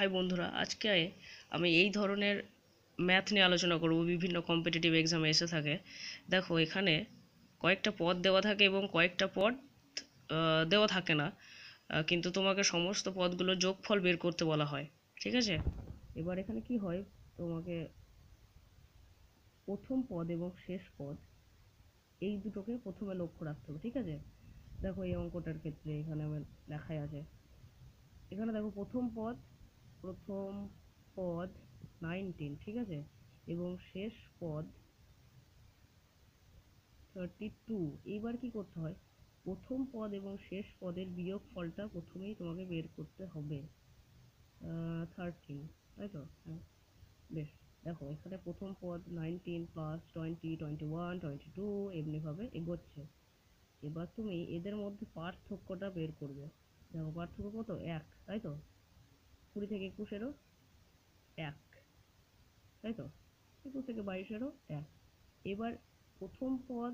high বন্ধুরা আজকে আমি এই ধরনের ম্যাথ নিয়ে আলোচনা করব বিভিন্ন কম্পিটিটিভ এক্সামে এসে থাকে দেখো এখানে কয়েকটা পদ দেওয়া থাকে এবং কয়েকটা পদ দেওয়া থাকে না কিন্তু তোমাকে সমস্ত পদগুলো যোগফল বের করতে বলা হয় ঠিক আছে এবার এখানে কি হয় তোমাকে প্রথম পদ এবং শেষ পদ এই দুটোকে প্রথমে লক্ষ্য রাখতে হবে ঠিক আছে দেখো এই অঙ্কটার ক্ষেত্রে এখানে আমার লেখাই আছে এখানে দেখো প্রথম পদ প্রথম পদ নাইনটিন ঠিক আছে এবং শেষ পদ থার্টি টু এইবার কি করতে হয় প্রথম পদ এবং শেষ পদের বিয়োগ ফলটা প্রথমেই তোমাকে বের করতে হবে থার্টিন তাই তো হ্যাঁ, বেশ দেখো এখানে প্রথম পদ nineteen plus twenty twenty one twenty two এমনিভাবে এগোচ্ছে এবার তুমি এদের মধ্যে পার্থক্যটা বের করবে দেখো পার্থক্য কত এক তাই তো কুড়ি থেকে একুশেরও এক তাই তো একুশ থেকে বাইশেরও এক এবার প্রথম পদ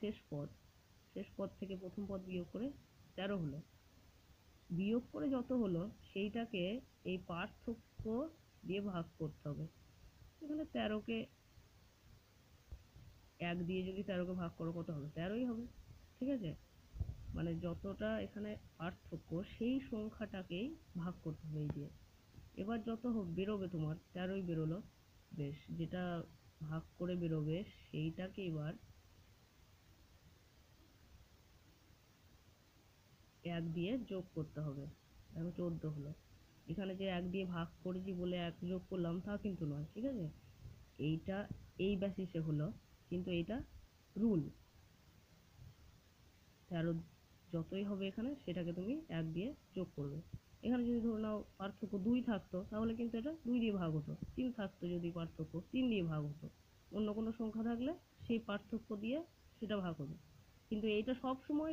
শেষ পদ শেষ পদ থেকে প্রথম পদ বিয়োগ করে তেরো হলো বিয়োগ করে যত হলো সেইটাকে এই পার্থক্য দিয়ে ভাগ করতে হবে এখানে তেরোকে এক দিয়ে যদি তেরোকে ভাগ করো কত হবে তেরোই হবে ঠিক আছে মানে যতটা এখানে পার্থক্য সেই সংখ্যাটাকেই ভাগ করতে হবে এই দিয়ে এবার যত হোক বেরোবে তোমার তেরোই বেরোলো বেশ যেটা ভাগ করে বেরোবে সেইটাকে এবার এক দিয়ে যোগ করতে হবে দেখো চোদ্দ হলো এখানে যে এক দিয়ে ভাগ করেছি বলে এক যোগ করলাম তা কিন্তু নয় ঠিক আছে এইটা এই বেসিসে হলো কিন্তু এইটা রুল তেরো যতই হবে এখানে সেটাকে তুমি এক দিয়ে যোগ করবে এখানে যদি ধরে নাও পার্থক্য দুই থাকতো তাহলে কিন্তু এটা দুই দিয়ে ভাগ হতো তিন থাকতো যদি পার্থক্য তিন দিয়ে ভাগ হতো অন্য কোনো সংখ্যা থাকলে সেই পার্থক্য দিয়ে সেটা ভাগ হবে কিন্তু এইটা সব সময়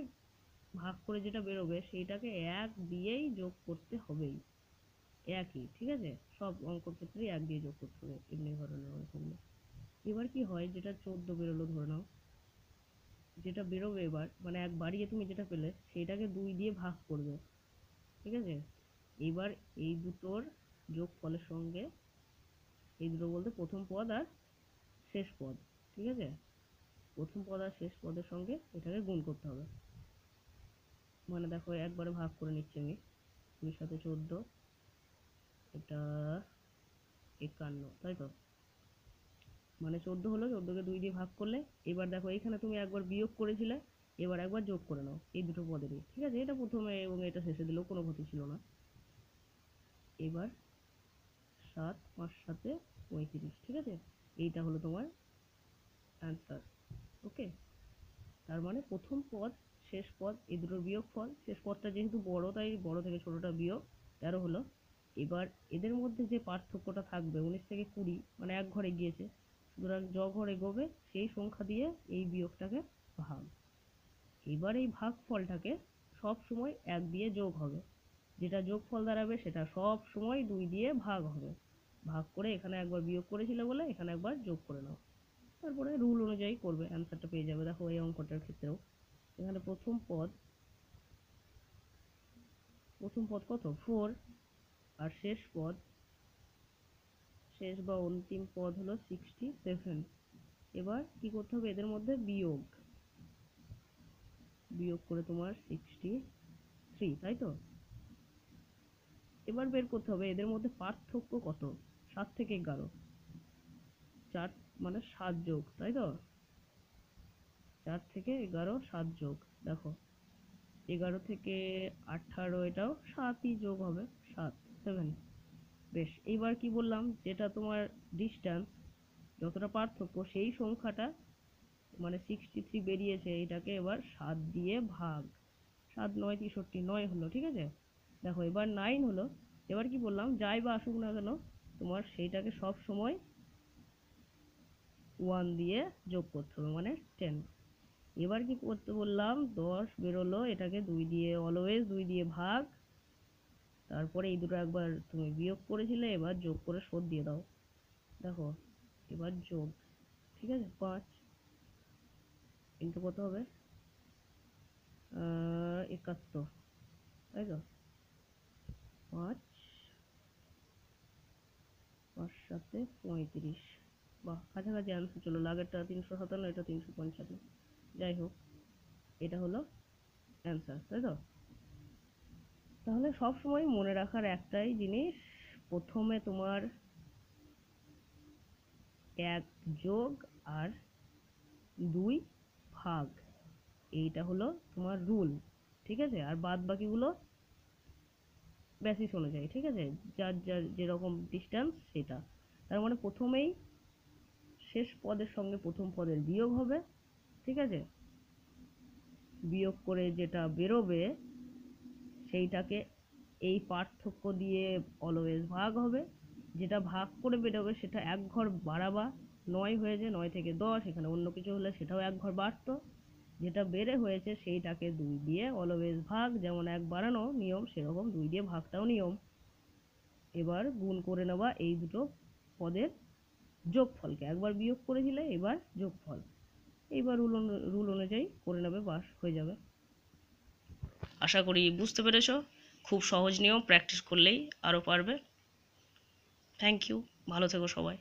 ভাগ করে যেটা বেরোবে সেইটাকে এক দিয়েই যোগ করতে হবেই একই ঠিক আছে সব অঙ্ক ক্ষেত্রেই এক দিয়ে যোগ করতে হবে এমনি ধরনের অঙ্কগুলো এবার কি হয় যেটা চোদ্দ বেরোলো ধরে নাও যেটা বেরোবে এবার মানে এক বাড়িয়ে তুমি যেটা পেলে সেটাকে দুই দিয়ে ভাগ করবে ঠিক আছে এবার এই দুটোর যোগ ফলের সঙ্গে এই দুটো বলতে প্রথম পদ আর শেষ পদ ঠিক আছে প্রথম পদ আর শেষ পদের সঙ্গে এটাকে গুণ করতে হবে মানে দেখো একবারে ভাগ করে নিচ্ছি আমি দুই সাথে চোদ্দ এটা একান্ন তাই তো মানে চোদ্দো হলো চোদ্দোকে দুই দিয়ে ভাগ করলে এবার দেখো এখানে তুমি একবার বিয়োগ করেছিলে এবার একবার যোগ করে নাও এই দুটো পদেরই ঠিক আছে এটা প্রথমে এবং এটা শেষে দিলেও কোনো ক্ষতি ছিল না এবার সাত পাঁচ সাথে পঁয়ত্রিশ ঠিক আছে এইটা হলো তোমার অ্যান্সার ওকে তার মানে প্রথম পদ শেষ পদ এই দুটোর বিয়োগ ফল শেষ পদটা যেহেতু বড় তাই বড় থেকে ছোটোটা বিয়োগ তেরো হলো এবার এদের মধ্যে যে পার্থক্যটা থাকবে উনিশ থেকে কুড়ি মানে এক ঘরে গিয়েছে সুতরাং জ ঘর এগোবে সেই সংখ্যা দিয়ে এই বিয়োগটাকে ভাগ এবার এই ফলটাকে সব সময় এক দিয়ে যোগ হবে যেটা যোগ ফল দাঁড়াবে সেটা সব সময় দুই দিয়ে ভাগ হবে ভাগ করে এখানে একবার বিয়োগ করেছিল বলে এখানে একবার যোগ করে নাও তারপরে রুল অনুযায়ী করবে অ্যান্সারটা পেয়ে যাবে দেখো এই অঙ্কটার ক্ষেত্রেও এখানে প্রথম পদ প্রথম পদ কত ফোর আর শেষ পদ শেষ বা অন্তিম পদ হলো সিক্সটি সেভেন এবার কি করতে হবে এদের মধ্যে বিয়োগ বিয়োগ করে তোমার সিক্সটি থ্রি তাই তো এবার বের করতে হবে এদের মধ্যে পার্থক্য কত সাত থেকে এগারো চার মানে সাত যোগ তাই তো চার থেকে এগারো সাত যোগ দেখো এগারো থেকে আঠারো এটাও সাতই যোগ হবে সাত সেভেন বেশ এইবার কি বললাম যেটা তোমার ডিস্ট্যান্স যতটা পার্থক্য সেই সংখ্যাটা মানে সিক্সটি থ্রি বেরিয়েছে এটাকে এবার সাত দিয়ে ভাগ সাত নয় তেষট্টি নয় হলো ঠিক আছে দেখো এবার নাইন হলো এবার কি বললাম যাই বা আসুক না কেন তোমার সেইটাকে সব সময় ওয়ান দিয়ে যোগ করতে হবে মানে টেন এবার কি করতে বললাম দশ বেরোলো এটাকে দুই দিয়ে অলওয়েজ দুই দিয়ে ভাগ তারপরে এই দুটো একবার তুমি বিয়োগ করেছিলে এবার যোগ করে শোধ দিয়ে দাও দেখো এবার যোগ ঠিক আছে পাঁচ কিন্তু কত হবে একাত্তর তাই তো পাঁচ পাঁচ সাথে পঁয়ত্রিশ বাহ কাছাকাছি আনসার চলো লাগেরটা তিনশো সাতান্ন এটা তিনশো পঞ্চান্ন যাই হোক এটা হলো অ্যান্সার তাই তো তাহলে সব সময় মনে রাখার একটাই জিনিস প্রথমে তোমার এক যোগ আর দুই ভাগ এইটা হলো তোমার রুল ঠিক আছে আর বাদ বাকিগুলো ব্যাসিস অনুযায়ী ঠিক আছে যার যার যেরকম ডিস্টেন্স সেটা তার মানে প্রথমেই শেষ পদের সঙ্গে প্রথম পদের বিয়োগ হবে ঠিক আছে বিয়োগ করে যেটা বেরোবে সেইটাকে এই পার্থক্য দিয়ে অলওয়েজ ভাগ হবে যেটা ভাগ করে বেরোবে সেটা এক ঘর বাড়াবা নয় হয়েছে নয় থেকে দশ এখানে অন্য কিছু হলে সেটাও এক ঘর বাড়তো যেটা বেড়ে হয়েছে সেইটাকে দুই দিয়ে অলওয়েজ ভাগ যেমন এক বাড়ানো নিয়ম সেরকম দুই দিয়ে ভাগটাও নিয়ম এবার গুণ করে নেওয়া এই দুটো পদের যোগফলকে একবার বিয়োগ করে দিলে এবার যোগফল এইবার রুল রুল অনুযায়ী করে নেবে বাস হয়ে যাবে আশা করি বুঝতে পেরেছ খুব সহজ নিয়ম প্র্যাকটিস করলেই আরও পারবে থ্যাংক ইউ ভালো থেকো সবাই